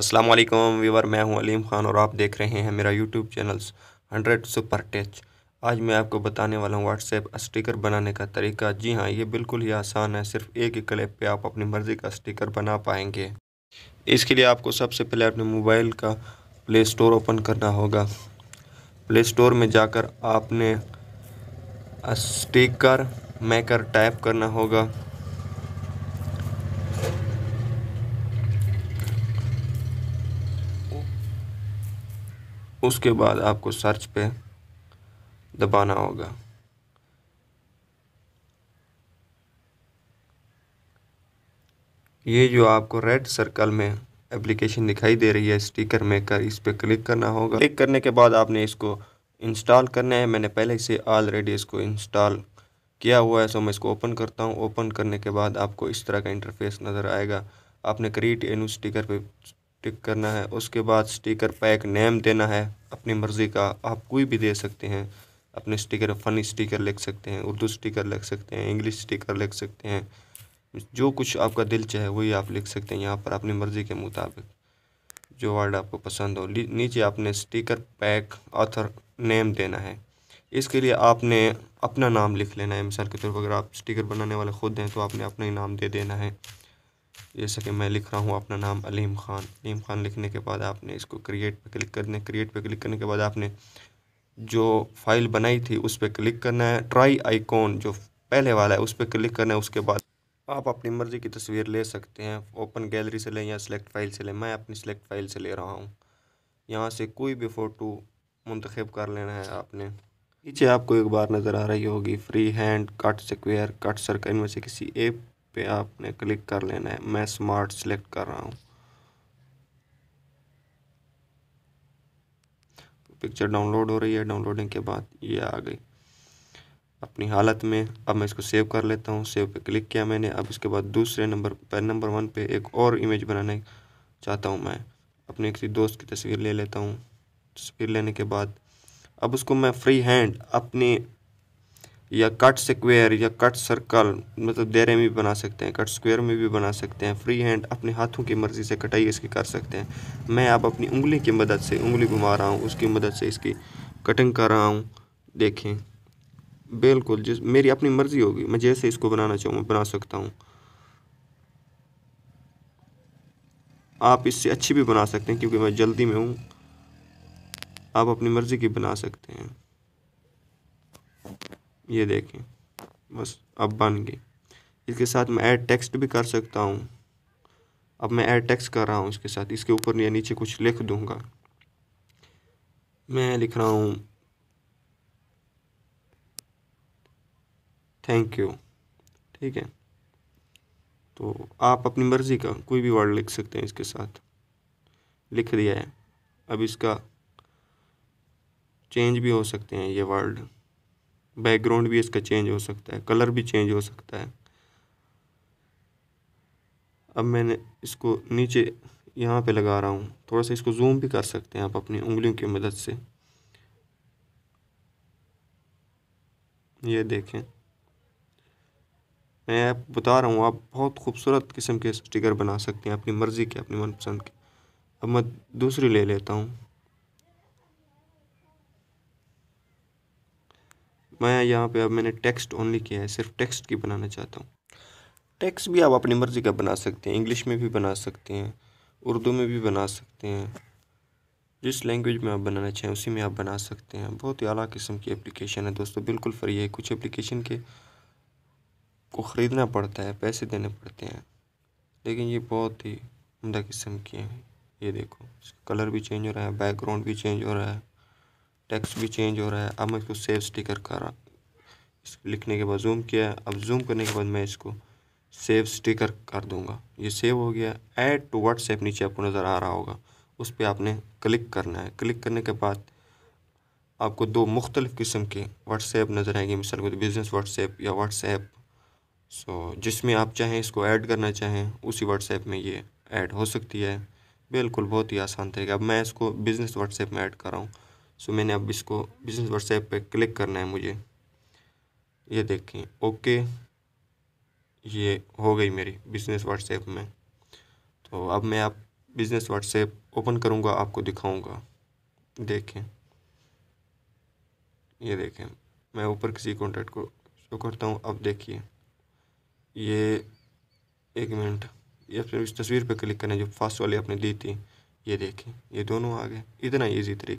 अस्सलाम वालेकुम व्यूअर मैं हूं अलीम ख़ान और आप देख रहे हैं मेरा YouTube channel hundred super touch आज मैं आपको बताने वाला हूं व्हाट्सएप स्टिकर बनाने का तरीका जी हां ये बिल्कुल ही आसान है सिर्फ एक ही क्लिप पे आप अपनी मर्ज़ी का स्टिकर बना पाएंगे इसके लिए आपको सबसे पहले अपने मोबाइल का प्ले स्टोर ओपन करना होगा प्ले स्टोर में जाकर आपने स्टिकर मेकर टाइप करना होगा उसके बाद आपको सर्च पे दबाना होगा ये जो आपको रेड सर्कल में एप्लीकेशन दिखाई दे रही है स्टिकर मेकर इस पर क्लिक करना होगा क्लिक करने के बाद आपने इसको इंस्टॉल करना है मैंने पहले से ऑलरेडी इसको इंस्टॉल किया हुआ है सो मैं इसको ओपन करता हूँ ओपन करने के बाद आपको इस तरह का इंटरफेस नज़र आएगा आपने क्रिएट एनू स्टिकर पे टिक करना है उसके बाद स्टिकर पैक नेम देना है अपनी मर्ज़ी का आप कोई भी दे सकते हैं अपने स्टिकर फ़नी स्टिकर लिख सकते हैं उर्दू स्टिकर लिख सकते हैं इंग्लिश स्टिकर लिख सकते हैं जो कुछ आपका दिल चाहे वही आप लिख सकते हैं यहाँ पर अपनी मर्ज़ी के मुताबिक जो वर्ड आपको पसंद हो नीचे आपने स्टिकर पैक ऑथर नेम देना है इसके लिए आपने अपना नाम लिख लेना है मिसाल के तौर पर अगर आप स्टिकर बनाने वाले खुद हैं तो आपने अपना ही नाम दे देना है जैसा कि मैं लिख रहा हूँ अपना नाम अलीम खान अलीम खान लिखने के बाद आपने इसको क्रिएट पे क्लिक करने क्रिएट पे क्लिक करने के बाद आपने जो फाइल बनाई थी उस पर क्लिक करना है ट्राई आइकॉन जो पहले वाला है उस पर क्लिक करना है उसके बाद आप अपनी मर्ज़ी की तस्वीर ले सकते हैं ओपन गैलरी से लें या सिलेक्ट फाइल से लें मैं अपनी सिलेक्ट फाइल से ले रहा हूँ यहाँ से कोई भी फ़ोटो मंतखब कर लेना है आपने नीचे आपको एक बार नज़र आ रही होगी free hand cut square cut circle इनमें से किसी एक पे आपने क्लिक कर लेना है मैं स्मार्ट सेलेक्ट कर रहा हूँ पिक्चर डाउनलोड हो रही है डाउनलोडिंग के बाद ये आ गई अपनी हालत में अब मैं इसको सेव कर लेता हूँ सेव पे क्लिक किया मैंने अब इसके बाद दूसरे नंबर पर नंबर वन पे एक और इमेज बनाने चाहता हूँ मैं अपने किसी दोस्त की तस्वीर ले लेता हूँ तस्वीर लेने के बाद अब उसको मैं फ्री हैंड अपने या कट स्क्वायर या कट सर्कल मतलब दायरे में भी बना सकते हैं कट स्क्वायर में भी बना सकते हैं फ्री हैंड अपने हाथों की मर्ज़ी से कटाई इसकी कर सकते हैं मैं आप अपनी उंगली की मदद से उंगली घुमा रहा हूँ उसकी मदद से इसकी कटिंग कर रहा हूँ देखें बिल्कुल जिस मेरी अपनी मर्ज़ी होगी मैं जैसे इसको बनाना चाहूँ बना सकता हूँ आप इससे अच्छी भी बना सकते हैं क्योंकि मैं जल्दी में हूँ आप अपनी मर्ज़ी की बना सकते हैं ये देखें बस अब बन गई इसके साथ मैं ऐड टेक्स्ट भी कर सकता हूँ अब मैं ऐड टेक्स्ट कर रहा हूँ इसके साथ इसके ऊपर या नीचे कुछ लिख दूँगा मैं लिख रहा हूँ थैंक यू ठीक है तो आप अपनी मर्ज़ी का कोई भी वर्ड लिख सकते हैं इसके साथ लिख दिया है अब इसका चेंज भी हो सकते हैं ये वर्ड बैकग्राउंड भी इसका चेंज हो सकता है कलर भी चेंज हो सकता है अब मैंने इसको नीचे यहाँ पे लगा रहा हूँ थोड़ा सा इसको जूम भी कर सकते हैं आप अपनी उंगलियों की मदद से ये देखें मैं आप बता रहा हूँ आप बहुत खूबसूरत किस्म के स्टिकर बना सकते हैं अपनी मर्ज़ी के अपनी मनपसंद के अब मैं दूसरी ले लेता हूँ मैं यहाँ पे अब मैंने टेक्स्ट ओनली किया है सिर्फ टेक्स्ट की बनाना चाहता हूँ टेक्स्ट भी आप अपनी मर्ज़ी का बना सकते हैं इंग्लिश में भी बना सकते हैं उर्दू में भी बना सकते हैं जिस लैंग्वेज में आप बनाना चाहें उसी में आप बना सकते हैं बहुत ही अला किस्म की एप्लीकेशन है दोस्तों बिल्कुल फ्री है कुछ एप्लीकेशन के को ख़रीदना पड़ता है पैसे देने पड़ते हैं लेकिन ये बहुत ही उमदा किस्म की हैं ये देखो कलर भी चेंज हो रहा है बैकग्राउंड भी चेंज हो रहा है टेक्स्ट भी चेंज हो रहा है अब मैं इसको सेव स्टिकर करा इसको लिखने के बाद जूम किया अब जूम करने के बाद मैं इसको सेव स्टिकर कर दूंगा ये सेव हो गया ऐड टू व्हाट्सएप नीचे आपको नज़र आ रहा होगा उस पर आपने क्लिक करना है क्लिक करने के बाद आपको दो मुख्तलिफ़ किस्म के व्हाट्सएप नज़र आएंगे मिसाल को बिज़नेस व्हाट्सएप या व्हाट्सएप सो जिसमें आप चाहें इसको ऐड करना चाहें उसी व्हाट्सएप में ये ऐड हो सकती है बिल्कुल बहुत ही आसान तरीका अब मैं इसको बिज़नेस व्हाट्सएप में ऐड कर रहा हूँ सो मैंने अब इसको बिजनेस व्हाट्सएप पे क्लिक करना है मुझे ये देखें ओके ये हो गई मेरी बिज़नेस व्हाट्सएप में तो अब मैं आप बिज़नेस व्हाट्सएप ओपन करूँगा आपको दिखाऊँगा देखें ये देखें मैं ऊपर किसी कॉन्टैक्ट को शो करता हूँ अब देखिए ये एक मिनट या फिर इस तस्वीर पे क्लिक करना जो फास्ट वाली आपने दी थी ये देखें ये दोनों आ गए इतना ईजी तरीके